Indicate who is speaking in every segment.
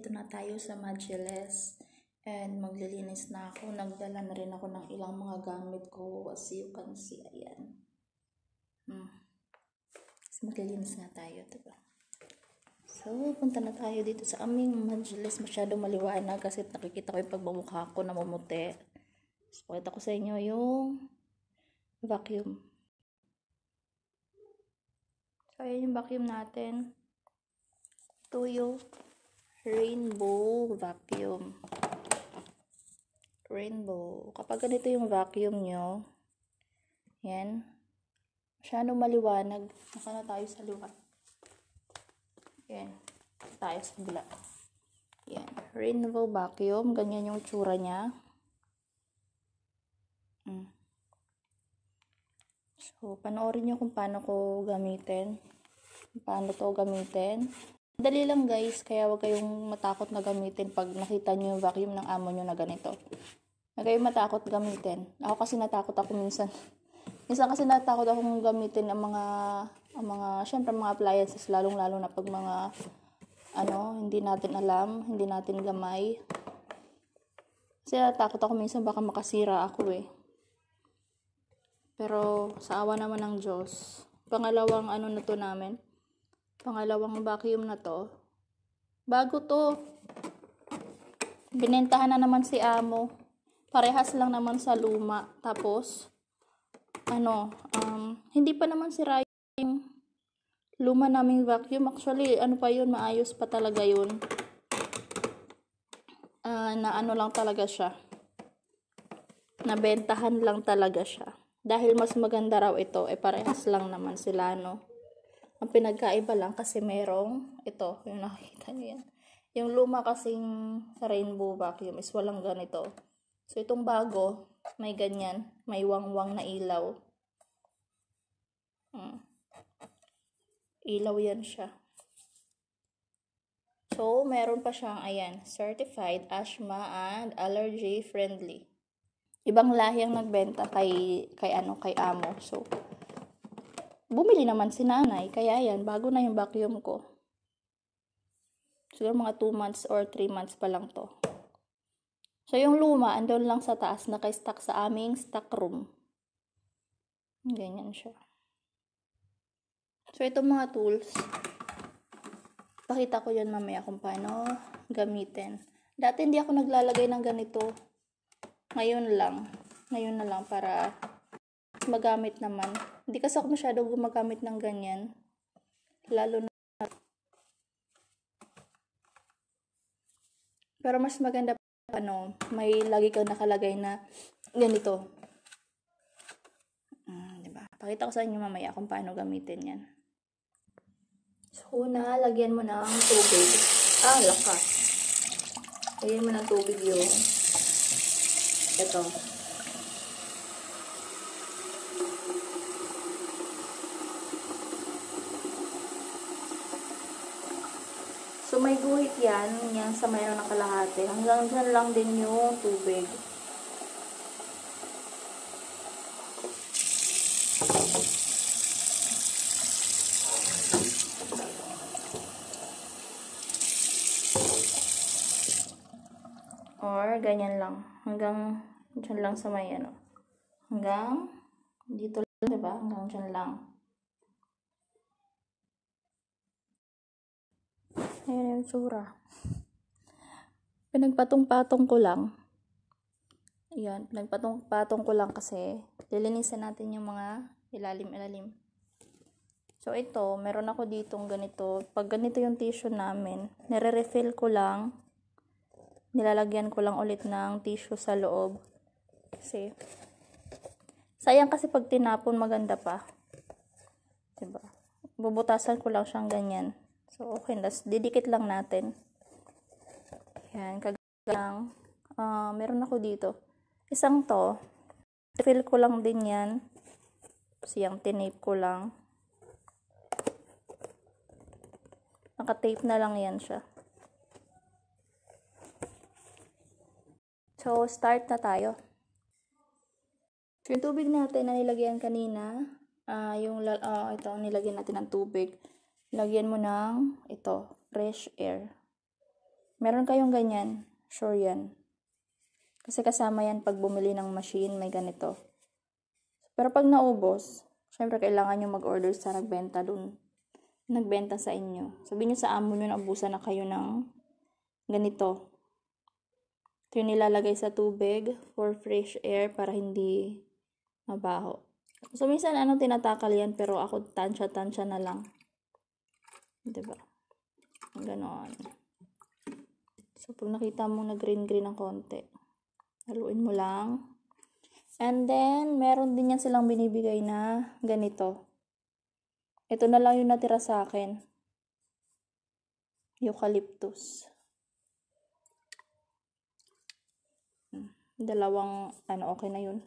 Speaker 1: dito na tayo sa Majeles And maglilinis na ako. Nagdala na rin ako ng ilang mga gamit ko. As you can see, ayan. Hmm. So, maglilinis na tayo, diba? So, punta na tayo dito sa aming Majeles Masyado maliwanag kasi nakikita ko yung pagmamukha ko na mamute. So, pakita ko sa inyo yung vacuum. So, ayan yung vacuum natin. Tuyo rainbow vacuum. Rainbow. Kapag ganito yung vacuum nyo, yan, masyadong maliwanag. Naka na tayo sa luhat. Yan. Tayo sa bila. Yan. Rainbow vacuum. Ganyan yung tsura niya. Mm. So, panoorin nyo kung paano ko gamitin. Paano to gamitin. Dali lang guys, kaya wag kayong matakot na gamitin pag nakita nyo yung vacuum ng amo nyo na ganito. Huwag kayong matakot gamitin. Ako kasi natakot ako minsan. minsan kasi natakot akong gamitin ang mga, ang mga, syempre mga appliances, lalong-lalo na pag mga, ano, hindi natin alam, hindi natin gamay. Kasi natakot ako minsan baka makasira ako eh. Pero sa awa naman ng Diyos, pangalawang ano na to namin, pangalawang vacuum na to bago to binentahan na naman si amo parehas lang naman sa luma tapos ano um, hindi pa naman sira yung luma naming vacuum actually ano pa yun maayos pa talaga yun uh, na ano lang talaga siya nabentahan lang talaga siya dahil mas maganda raw ito eh parehas lang naman sila no ang pinagkaiba lang kasi merong, ito, yung nakita niyo yan. Yung luma kasing rainbow vacuum is walang ganito. So, itong bago, may ganyan. May wangwang na ilaw. Hmm. Ilaw yan siya. So, meron pa siyang, ayan, certified asthma and allergy friendly. Ibang lahi ang nagbenta kay, kay ano, kay amo. So, bumili naman si nanay. Kaya yan, bago na yung vacuum ko. Siguro mga 2 months or 3 months pa lang to. So, yung luma, andun lang sa taas, naka-stack sa aming stock room. Ganyan siya. So, itong mga tools, pakita ko yun mamaya kung paano gamitin. Dati hindi ako naglalagay ng ganito. Ngayon lang. Ngayon na lang para magamit naman. Hindi kasi ako masyado gumagamit ng ganyan. Lalo na Pero mas maganda pa, ano, may lagi kang nakalagay na ganito. Mm, diba? Pakita ko sa inyo mamaya kung paano gamitin yan. So, una, lagyan mo na ng tubig. Ah, lakas. Lagyan mo na tubig yung ito. yan, yan sa mayroon ng kalahati. Hanggang dyan lang din yung tubig. Or, ganyan lang. Hanggang dyan lang sa may ano. Hanggang dito lang, diba? Hanggang dyan lang. Ayan yung tsura pinagpatong-patong ko lang. Ayan, pinagpatong-patong ko lang kasi lilinisan natin yung mga ilalim-ilalim. So, ito, meron ako ditong ganito. Pag ganito yung tissue namin, nire-refill ko lang. Nilalagyan ko lang ulit ng tissue sa loob. Kasi, sayang kasi pag tinapon, maganda pa. Diba? Bubutasan ko lang siyang ganyan. So, okay. Tapos, didikit lang natin. Yan, kagalang. Uh, ah, meron ako dito. Isang to. Fill ko lang din yan. Siyang tinape ko lang. Nakatape na lang yan siya. So, start na tayo. So, yung tubig natin na nilagyan kanina, uh, yung uh, ito, nilagyan natin ng tubig. Lagyan mo ng ito, fresh air. Meron kayong ganyan? Sure yan. Kasi kasama yan pag bumili ng machine, may ganito. Pero pag naubos, syempre kailangan nyo mag-order sa nagbenta dun. Nagbenta sa inyo. Sabihin nyo sa amo nyo na abusan na kayo ng ganito. Ito yung nilalagay sa tubig for fresh air para hindi mabaho. So, minsan ano tinatakal yan pero ako tansya-tansya na lang. Diba? Ganon. So, pag nakita mo na green-green ng konti, haluin mo lang. And then, meron din yan silang binibigay na ganito. Ito na lang yung natira sa akin. Eucalyptus. Hmm, dalawang, ano, okay na yun.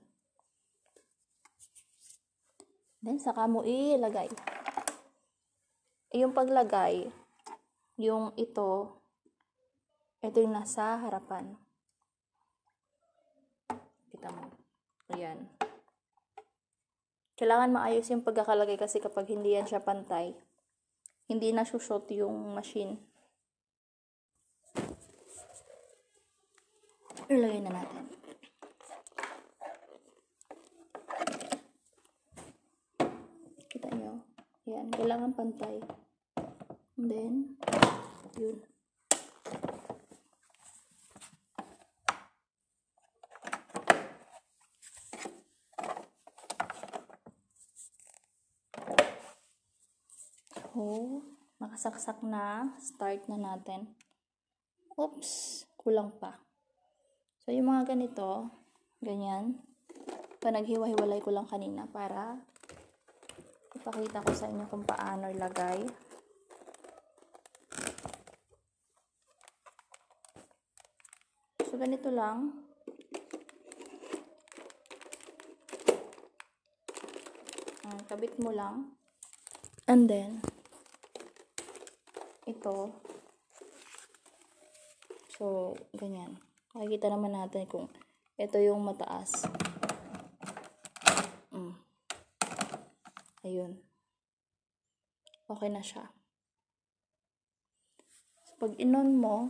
Speaker 1: Then, saka mo ilagay. Yung paglagay, yung ito, ito yung nasa harapan. Kita mo. Ayan. Kailangan maayos yung pagkakalagay kasi kapag hindi yan siya pantay, hindi na shoot yung machine. Ilagay na natin. Kita nyo. Ayan. Kailangan pantay. And then, yun. So, nakasaksak na. Start na natin. Oops, kulang pa. So, yung mga ganito, ganyan, panaghiwa-hiwalay ko lang kanina para ipakita ko sa inyo kung paano ilagay. So, ganito lang. Ah, kabit mo lang. And then, ito. So, ganyan. Makikita naman natin kung ito yung mataas. Mm. Ayun. Okay na siya. So, pag inon mo,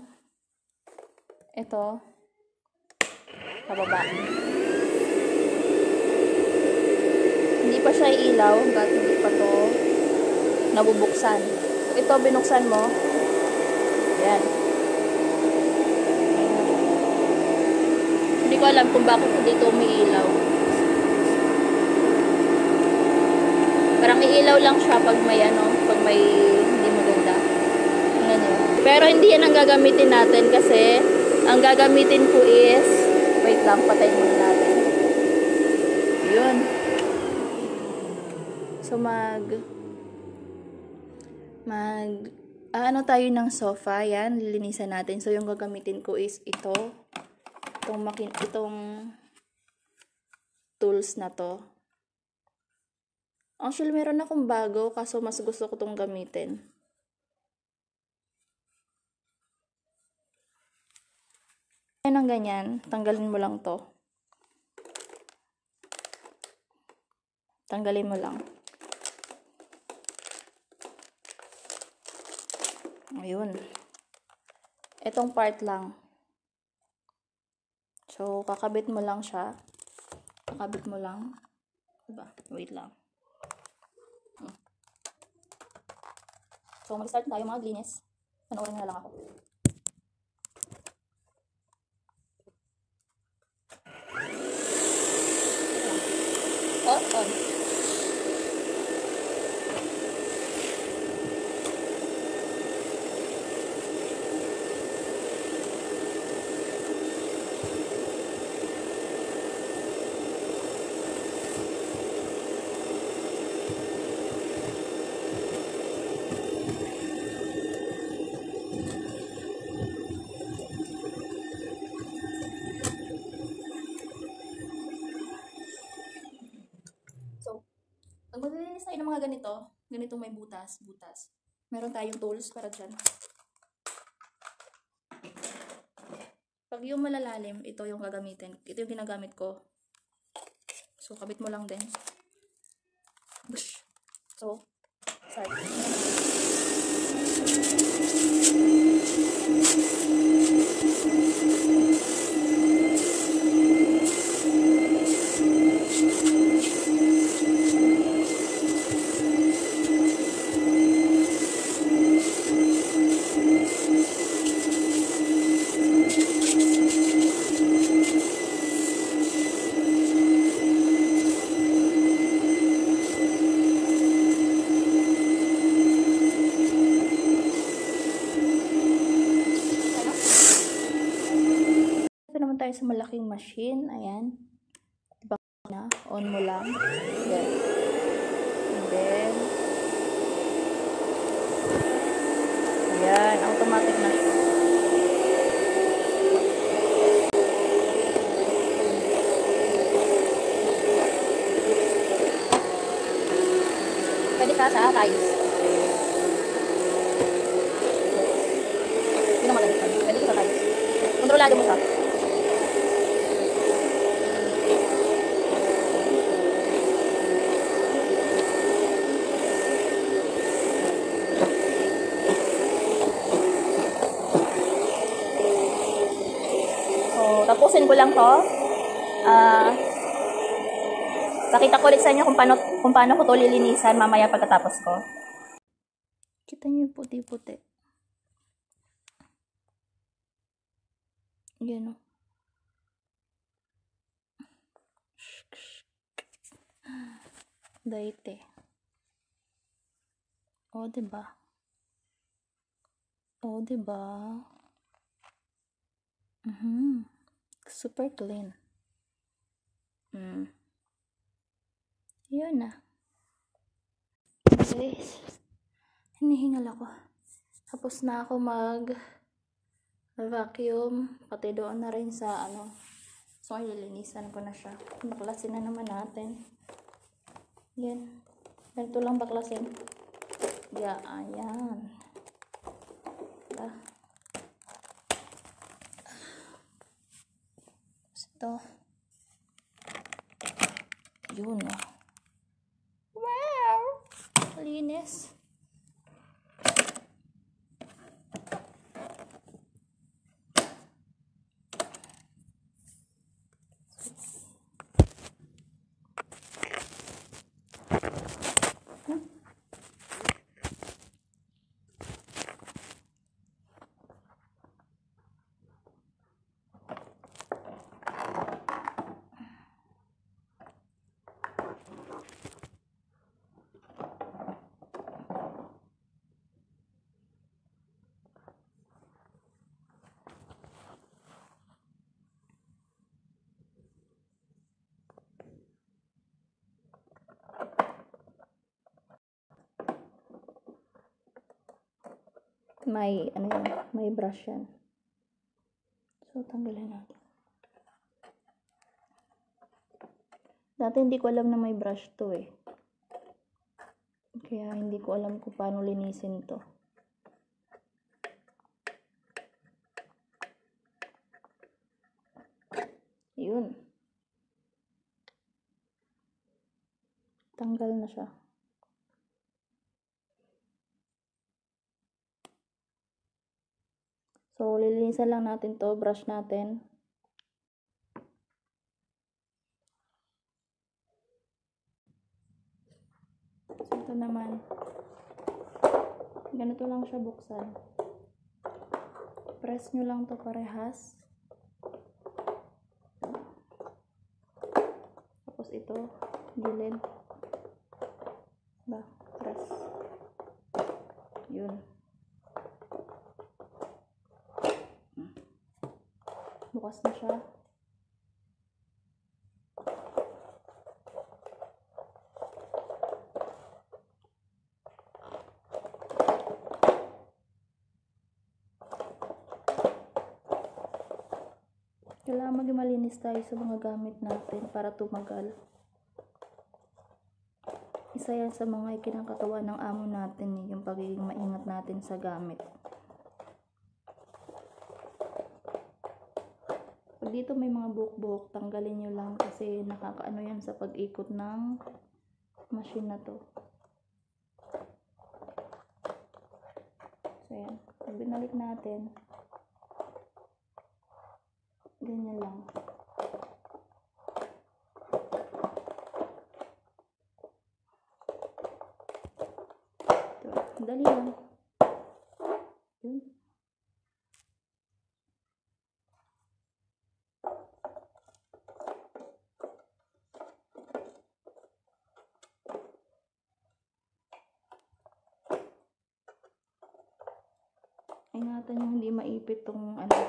Speaker 1: ito, pababa. Hindi pa siya ilaw hanggat hindi pa to nabubuksan ito binuksan mo, yan. Hindi ko alam kung bakit dito umiilaw. Parang iilaw lang siya pag may ano, pag may hindi maganda. Ganyan. Pero hindi yan ang gagamitin natin kasi ang gagamitin ko is wait lang, patayin muna natin. Yun. So mag mag ano tayo ng sofa, yan, lilinisan natin. So, yung gagamitin ko is ito. Itong, makin, itong tools na to. Actually, meron akong bago, kaso mas gusto ko itong gamitin. Yan ang ganyan, tanggalin mo lang to. Tanggalin mo lang. Ayun. Itong part lang. So, kakabit mo lang siya. Kakabit mo lang. Diba? Wait lang. So, mag-start tayo mga glinis. Panoorin na lang ako. Oh, oh. ganitong may butas, butas. Meron tayong tools para dyan. Pag yung malalalim, ito yung gagamitin. Ito yung ginagamit ko. So, kabit mo lang din. So, sorry. machine. Ayan. Diba na? On mo lang. Then, and then, ayan. Automatic na siya. Pwede ka sa ayos. ko lang to. Uh, ah, pakita ko ulit sa inyo kung paano, kung paano ko to lilinisan mamaya pagkatapos ko. Kita niyo yung puti-puti. Yan o. Oh. Daite. O, oh, diba? O, oh, diba? Mhm. Mm super clean. Mm. Yun na. Guys, hinihingal ako. Tapos na ako mag vacuum, pati doon na rin sa ano. So, ilinisan ko na siya. Baklasin na naman natin. Yan. Ganito lang baklasin. Yeah, ayan. Ah. to. Yun, oh. Wow! Linis. may, ano yan, may brush yan. So, tanggalin natin. Dati hindi ko alam na may brush to eh. Kaya hindi ko alam kung paano linisin to. Yun. Tanggal na siya. Linisan lang natin to, brush natin. So, ito naman. Ganito lang siya buksan. Press nyo lang to parehas. Tapos ito, gilid. Ba, press. Yun. bukas na siya. Kailangan maging malinis tayo sa mga gamit natin para tumagal. Isa yan sa mga ikinakatawa ng amo natin, eh, yung pagiging maingat natin sa gamit. dito may mga buhok-buhok, tanggalin nyo lang kasi nakakaano yan sa pag-ikot ng machine na to. So, yan. Pag binalik natin, ganyan lang. Ito, dali lang. ipit tong ano.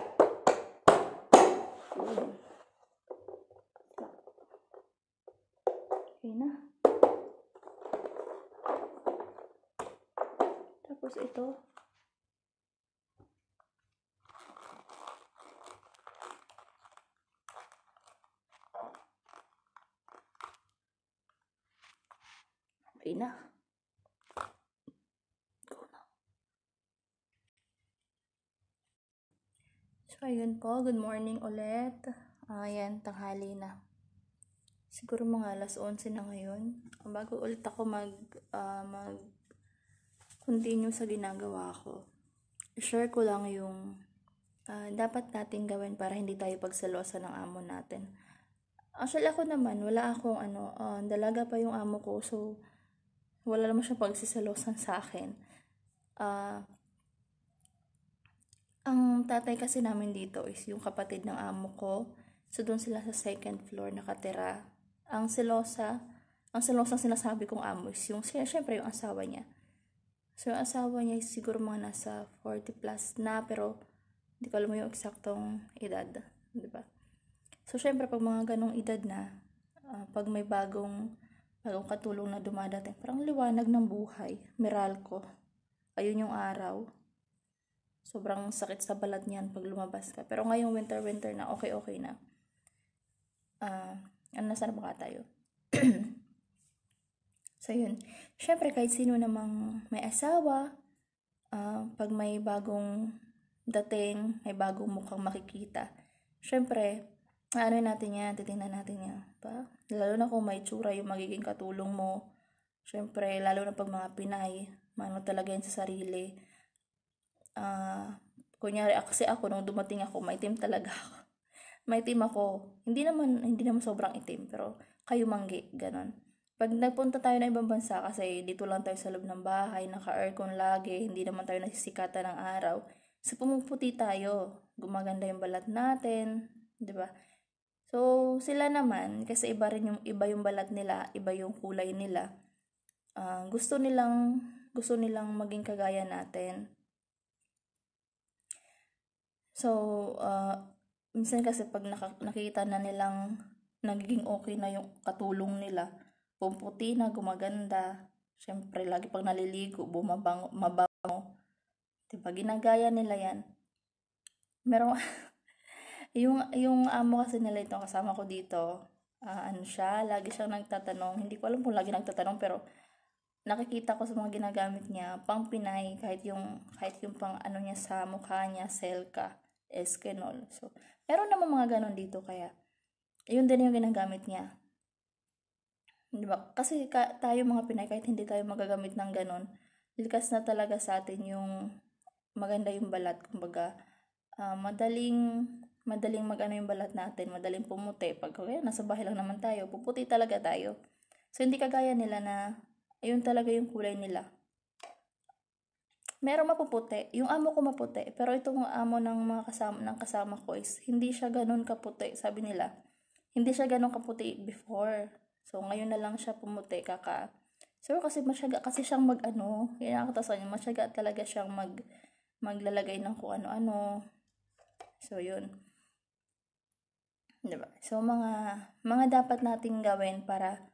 Speaker 1: Okay na. Tapos ito. Okay na. ayun po. Good morning ulit. Ayan, tanghali na. Siguro mga alas 11 na ngayon. Bago ulit ako mag, uh, mag continue sa ginagawa ko. Share ko lang yung uh, dapat natin gawin para hindi tayo pagsalosa ng amo natin. Actually, ako naman, wala akong ano, uh, dalaga pa yung amo ko. So, wala naman siyang pagsisalosan sa akin. Ah, uh, ang tatay kasi namin dito is yung kapatid ng amo ko. So, doon sila sa second floor nakatira. Ang selosa, ang selosa sinasabi kong amo is yung, syempre, yung asawa niya. So, yung asawa niya is siguro mga nasa 40 plus na, pero hindi ko alam mo yung eksaktong edad. Di ba? So, syempre, pag mga ganong edad na, uh, pag may bagong, bagong katulong na dumadating, parang liwanag ng buhay, meralko. Ayun yung araw sobrang sakit sa balat niyan pag lumabas ka. Pero ngayong winter-winter na, okay-okay na. Uh, ano, nasaan ba ka tayo? so, yun. Siyempre, kahit sino namang may asawa, uh, pag may bagong dating, may bagong mukhang makikita, syempre, ano natin yan, titingnan natin yan. Pa? Lalo na kung may tsura yung magiging katulong mo. Siyempre, lalo na pag mga Pinay, mano talaga yan sa sarili uh, kunyari ah, kasi ako nung dumating ako, maitim talaga ako. maitim ako. Hindi naman hindi naman sobrang itim, pero kayo manggi, ganun. Pag nagpunta tayo na ibang bansa kasi dito lang tayo sa loob ng bahay, naka-aircon lagi, hindi naman tayo nasisikatan ng araw. So pumuputi tayo, gumaganda yung balat natin, 'di ba? So sila naman kasi iba rin yung iba yung balat nila, iba yung kulay nila. Uh, gusto nilang gusto nilang maging kagaya natin So, uh, minsan kasi pag naka, nakita na nilang nagiging okay na yung katulong nila, pumputi na, gumaganda, syempre lagi pag naliligo, bumabango, mabango. Diba, ginagaya nila yan. Meron, yung, yung amo kasi nila ito, kasama ko dito, uh, ano siya, lagi siyang nagtatanong, hindi ko alam kung lagi nagtatanong, pero nakikita ko sa mga ginagamit niya, pang Pinay, kahit yung, kahit yung pang ano niya sa mukha niya, selka eskenol. So, meron naman mga ganun dito kaya yun din yung ginagamit niya. Di ba? Kasi ka, tayo mga Pinay, kahit hindi tayo magagamit ng ganun, likas na talaga sa atin yung maganda yung balat. Kumbaga, uh, madaling madaling magano yung balat natin, madaling pumuti. Pag kaya nasa bahay lang naman tayo, puputi talaga tayo. So, hindi kagaya nila na, ayun talaga yung kulay nila merong mapuputi. Yung amo ko maputi, pero itong amo ng mga kasama, ng kasama ko is, hindi siya ganun kaputi, sabi nila. Hindi siya ganun kaputi before. So, ngayon na lang siya pumuti, kaka. So, kasi masyaga kasi siyang mag ano, yun ang katasan niya, masyaga talaga siyang mag maglalagay ng kung ano-ano. So, yun. Diba? So, mga, mga dapat nating gawin para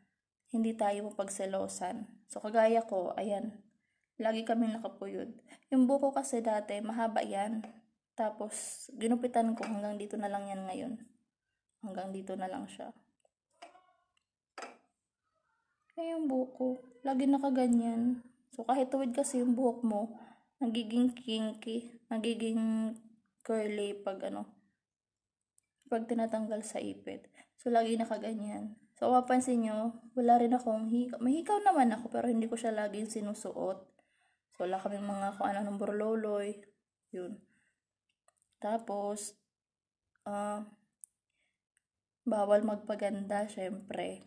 Speaker 1: hindi tayo mapagselosan. So, kagaya ko, ayan, Lagi kaming nakapuyod. Yung buko kasi dati, mahaba yan. Tapos, ginupitan ko hanggang dito na lang yan ngayon. Hanggang dito na lang siya. Kaya eh, yung buko, lagi nakaganyan. So, kahit tuwid kasi yung buhok mo, nagiging kinky, nagiging curly pag ano, pag tinatanggal sa ipit. So, lagi nakaganyan. So, mapansin nyo, wala rin akong hikaw. May naman ako, pero hindi ko siya laging sinusuot. Wala kaming mga kung ano ng burloloy. Yun. Tapos, uh, bawal magpaganda, syempre.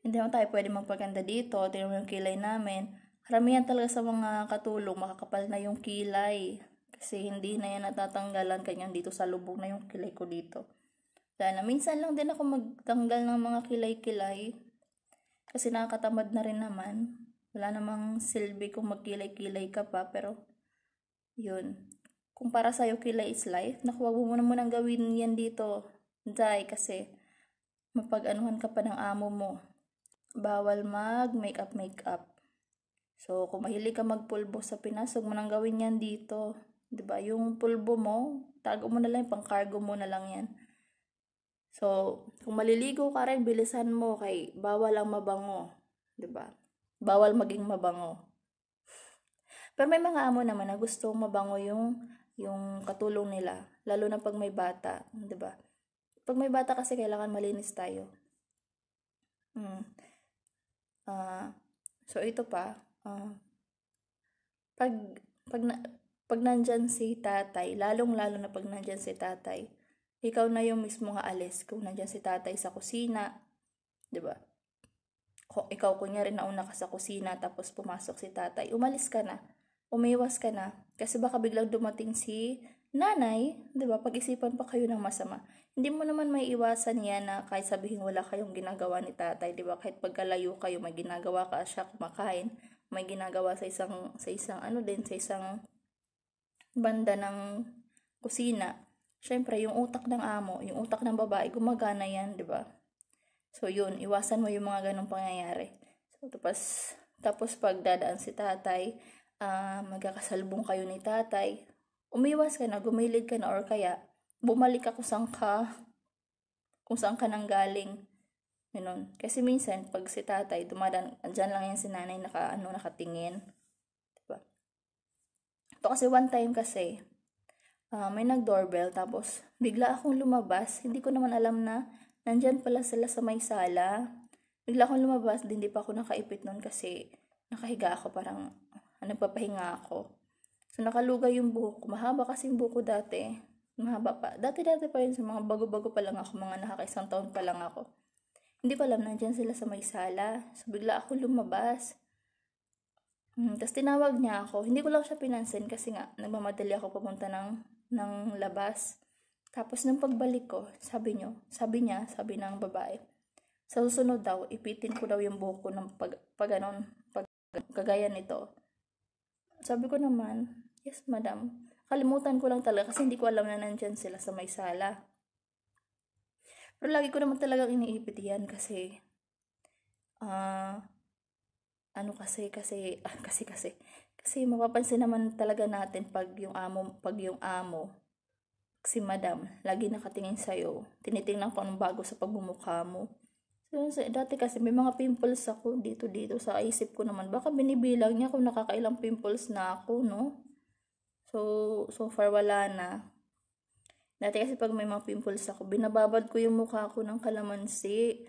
Speaker 1: Hindi naman tayo pwede magpaganda dito. Tingnan mo yung kilay namin. Karamihan talaga sa mga katulong, makakapal na yung kilay. Kasi hindi na yan natatanggalan kanyang dito sa lubog na yung kilay ko dito. Dahil na minsan lang din ako magtanggal ng mga kilay-kilay. Kasi nakakatamad na rin naman. Wala namang silbi kung magkilay-kilay ka pa, pero yun. Kung para sa'yo kilay is life, naku, wag mo na munang gawin yan dito. Dai, kasi mapag-anuhan ka pa ng amo mo. Bawal mag-makeup, makeup. So, kung mahilig ka magpulbo sa Pinas, huwag mo nang gawin yan dito. 'di ba? Yung pulbo mo, tago mo na lang, pang cargo mo na lang 'yan. So, kung maliligo ka rin, bilisan mo kay bawal ang mabango, 'di ba? Bawal maging mabango. Pero may mga amo naman na gusto mabango yung yung katulong nila, lalo na pag may bata, 'di ba? Pag may bata kasi kailangan malinis tayo. Mm. Uh, so ito pa, uh, pag pag na, pag nandyan si tatay, lalong-lalo na pag nandyan si tatay, ikaw na yung mismo nga alis kung nandyan si tatay sa kusina, 'di ba? ikaw kunyari nauna ka sa kusina tapos pumasok si tatay, umalis ka na, umiwas ka na, kasi baka biglang dumating si nanay, di ba, pag-isipan pa kayo ng masama. Hindi mo naman may iwasan yan na kahit sabihin wala kayong ginagawa ni tatay, di ba, kahit pagkalayo kayo, may ginagawa ka siya kumakain, may ginagawa sa isang, sa isang ano din, sa isang banda ng kusina. Siyempre, yung utak ng amo, yung utak ng babae, gumagana yan, di ba? So, yun, iwasan mo yung mga ganong pangyayari. So, tapos, tapos pag dadaan si tatay, uh, magkakasalbong kayo ni tatay, umiwas ka na, gumilid ka na, or kaya, bumalik ka kung saan ka, kung saan ka nang galing. Ganun. Kasi minsan, pag si tatay, dumadaan, andyan lang yan si nanay, naka, ano, nakatingin. Diba? Ito kasi one time kasi, uh, may nag-doorbell, tapos bigla akong lumabas, hindi ko naman alam na Nandyan pala sila sa may sala. Bigla akong lumabas, hindi pa ako nakaipit noon kasi nakahiga ako parang nagpapahinga ako. So nakaluga yung buhok ko. Mahaba kasi yung buhok ko dati. Mahaba pa. Dati-dati pa yun sa mga bago-bago pa lang ako, mga nakakaisang taon pa lang ako. Hindi pa alam, nandyan sila sa may sala. So bigla ako lumabas. Mm, Tapos tinawag niya ako. Hindi ko lang siya pinansin kasi nga nagmamadali ako pumunta ng, ng labas. Tapos nung pagbalik ko, sabi nyo, sabi niya, sabi ng babae, sa susunod daw, ipitin ko daw yung buhok ko ng pag, pag, anon, pag kagaya nito. Sabi ko naman, yes madam, kalimutan ko lang talaga kasi hindi ko alam na nandyan sila sa may sala. Pero lagi ko naman talagang iniipit yan kasi, ah, uh, ano kasi, kasi, ah, kasi, kasi, kasi mapapansin naman talaga natin pag yung amo, pag yung amo, si madam, lagi nakatingin sa'yo. Tinitingnan ko anong bago sa pagbumukha mo. So, dati kasi may mga pimples ako dito-dito sa isip ko naman. Baka binibilang niya kung nakakailang pimples na ako, no? So, so far wala na. Dati kasi pag may mga pimples ako, binababad ko yung mukha ko ng kalamansi.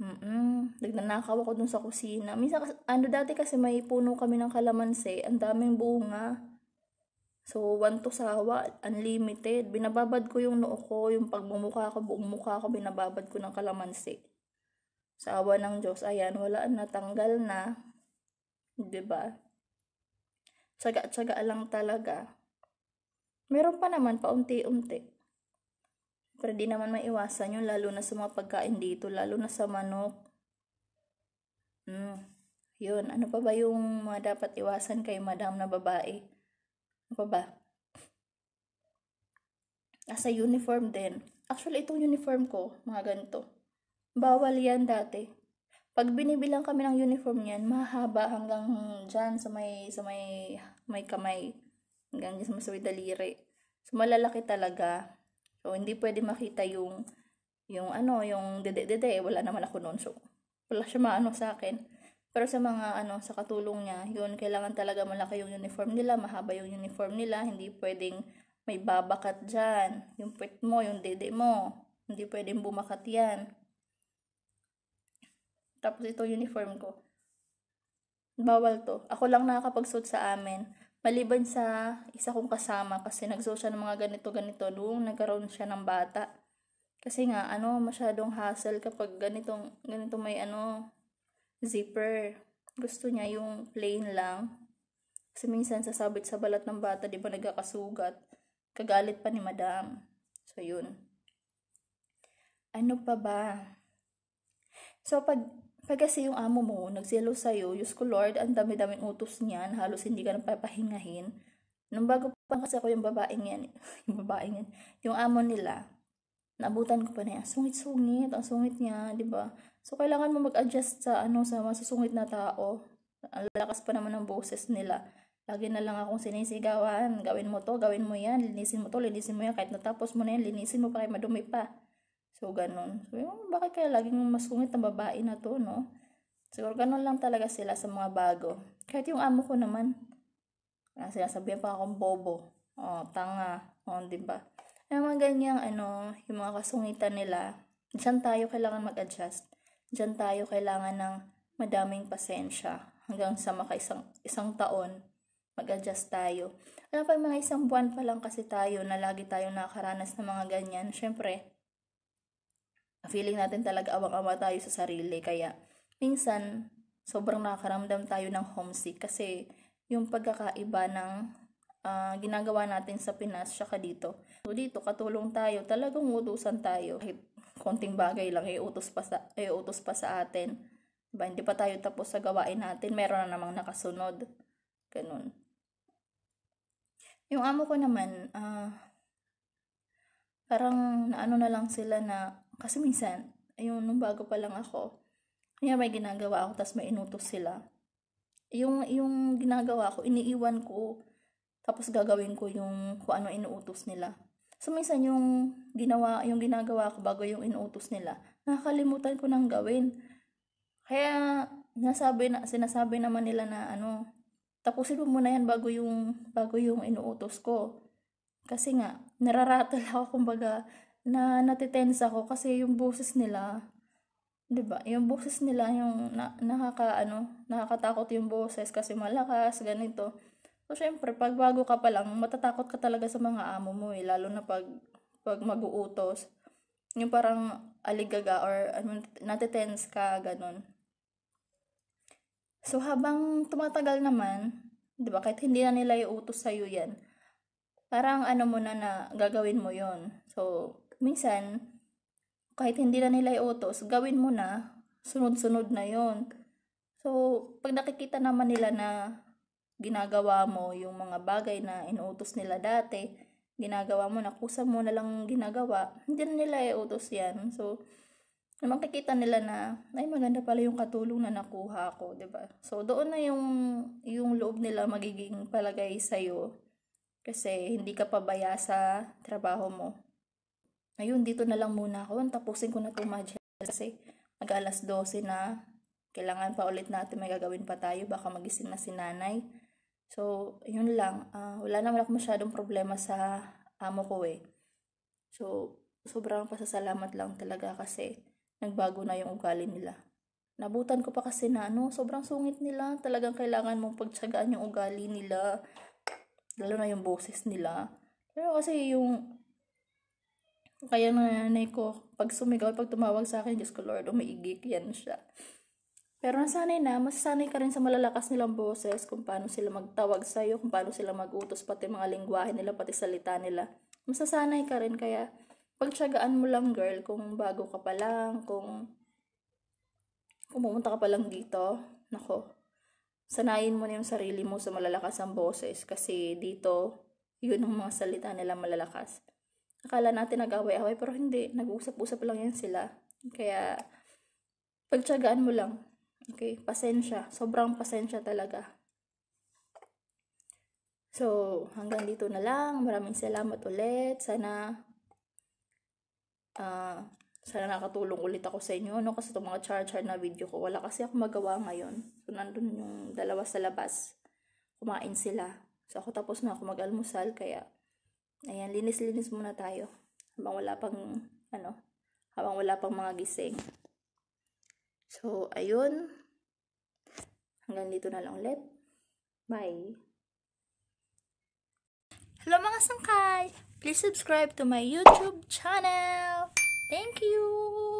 Speaker 1: Mm-mm. Nagnanakaw ako dun sa kusina. Minsan, ano dati kasi may puno kami ng kalamansi. Ang daming bunga. So, one to sawa, unlimited. Binababad ko yung noo ko, yung pagmumukha ko, buong mukha ko, binababad ko ng kalamansi. Sawa ng Diyos, ayan, wala na, tanggal na. ba diba? Tsaga-tsaga lang talaga. Meron pa naman, paunti-unti. Pero di naman maiwasan yun, lalo na sa mga pagkain dito, lalo na sa manok. Mm, yun, ano pa ba yung mga dapat iwasan kay madam na babae? Ano pa ba? As a uniform din. Actually, itong uniform ko, mga ganito. Bawal yan dati. Pag binibilang kami ng uniform niyan, mahaba hanggang dyan sa may, sa may, may kamay. Hanggang sa may daliri. So, malalaki talaga. So, hindi pwede makita yung, yung ano, yung dede-dede. Wala naman ako noon. So, wala siya maano sa akin. Pero sa mga ano, sa katulong niya, yun, kailangan talaga malaki yung uniform nila, mahaba yung uniform nila, hindi pwedeng may babakat diyan. Yung puwet mo, yung dede mo, hindi pwedeng bumakat yan. Tapos ito uniform ko. Bawal to. Ako lang nakakapagsuot sa amin. Maliban sa isa kong kasama kasi nagsuot siya ng mga ganito-ganito noong nagkaroon siya ng bata. Kasi nga, ano, masyadong hassle kapag ganitong, ganito may ano, zipper. Gusto niya yung plain lang. Kasi minsan sasabit sa balat ng bata, di ba nagkakasugat. Kagalit pa ni madam. So, yun. Ano pa ba? So, pag, pag kasi yung amo mo, nagselo sa'yo, Diyos ko Lord, ang dami-daming utos niyan, halos hindi ka napapahingahin. Nung bago pa kasi ako yung babaeng yan, yung babaeng yan, yung amo nila, nabutan ko pa na yan, sungit-sungit, ang sungit niya, di ba? So, kailangan mo mag-adjust sa, ano, sa masusungit na tao. Ang lakas pa naman ng boses nila. Lagi na lang akong sinisigawan, gawin mo to, gawin mo yan, linisin mo to, linisin mo yan, kahit natapos mo na yan, linisin mo pa kahit madumi pa. So, ganun. So, yung, bakit kaya laging masungit ang babae na to, no? Siguro ganun lang talaga sila sa mga bago. Kahit yung amo ko naman, ah, sinasabihan pa akong bobo. O, oh, tanga. O, oh, ba diba? Yung mga ganyang, ano, yung mga kasungitan nila, diyan tayo kailangan mag-adjust dyan tayo kailangan ng madaming pasensya hanggang sa makaisang isang taon mag-adjust tayo. Alam pa, mga isang buwan pa lang kasi tayo na lagi tayong nakakaranas ng mga ganyan. Siyempre, feeling natin talaga awang-awa tayo sa sarili. Kaya, minsan, sobrang nakaramdam tayo ng homesick kasi yung pagkakaiba ng uh, ginagawa natin sa Pinas, saka dito. So, dito, katulong tayo. Talagang utusan tayo. Kahit konting bagay lang ay utos pa sa, ay utos pa sa atin. Diba? Hindi pa tayo tapos sa gawain natin. Meron na namang nakasunod. Ganun. Yung amo ko naman, uh, parang naano na lang sila na, kasi minsan, yung nung bago pa lang ako, kaya may ginagawa ako, tapos may inutos sila. Yung, yung ginagawa ko, iniiwan ko, tapos gagawin ko yung kung ano inuutos nila. So, minsan yung ginawa, yung ginagawa ko bago yung inuutos nila, nakakalimutan ko nang gawin. Kaya, nasabi na, sinasabi naman nila na ano, tapusin mo muna yan bago yung, bago yung inuutos ko. Kasi nga, nararatal ako kumbaga na natitense ako kasi yung boses nila, 'di ba? Yung boses nila yung na, nakaka ano, nakakatakot yung boses kasi malakas ganito. So, syempre, pag bago ka pa lang, matatakot ka talaga sa mga amo mo eh. Lalo na pag, pag mag-uutos. Yung parang aligaga or I mean, natitense ka, ganun. So, habang tumatagal naman, di ba, kahit hindi na nila iutos sa'yo yan, parang ano mo na na gagawin mo yon So, minsan, kahit hindi na nila iutos, gawin mo na, sunod-sunod na yon So, pag nakikita naman nila na ginagawa mo yung mga bagay na inuutos nila dati, ginagawa mo na kusa mo na lang ginagawa, hindi na nila iutos yan. So, makikita nila na, ay maganda pala yung katulong na nakuha ko, ba diba? So, doon na yung, yung loob nila magiging palagay sa'yo kasi hindi ka pabaya sa trabaho mo. Ayun, dito na lang muna ako. Tapusin ko na itong magic kasi mag alas 12 na kailangan pa ulit natin may gagawin pa tayo baka magising na si nanay So, yun lang. Uh, wala naman ako masyadong problema sa amo ko eh. So, sobrang pasasalamat lang talaga kasi nagbago na yung ugali nila. Nabutan ko pa kasi na ano, sobrang sungit nila. Talagang kailangan mong pagtsagaan yung ugali nila. Lalo na yung boses nila. Pero kasi yung kaya na nanay ko, pag sumigaw, pag tumawag sa akin, Diyos ko Lord, umiigik yan siya. Pero nasanay na, masasanay ka rin sa malalakas nilang boses, kung paano sila magtawag sa iyo, kung paano sila magutos, pati mga lingwahe nila, pati salita nila. Masasanay ka rin, kaya pagtsagaan mo lang girl, kung bago ka pa lang, kung, kung pumunta ka pa lang dito, nako, sanayin mo na yung sarili mo sa malalakas ang boses, kasi dito, yun ang mga salita nila malalakas. Akala natin nag-away-away, pero hindi, nag-usap-usap lang yan sila. Kaya, pagtsagaan mo lang, Okay, pasensya. Sobrang pasensya talaga. So, hanggang dito na lang. Maraming salamat ulit. Sana uh, sana nakatulong ulit ako sa inyo. No? Kasi itong mga char-char na video ko, wala kasi ako magawa ngayon. So, nandun yung dalawa sa labas. Kumain sila. So, ako tapos na ako mag-almusal. Kaya, ayan, linis-linis muna tayo. Habang wala pang, ano, habang wala pang mga gising. So, ayun. Hanggang dito na lang ulit. Bye! Hello mga sangkay! Please subscribe to my YouTube channel! Thank you!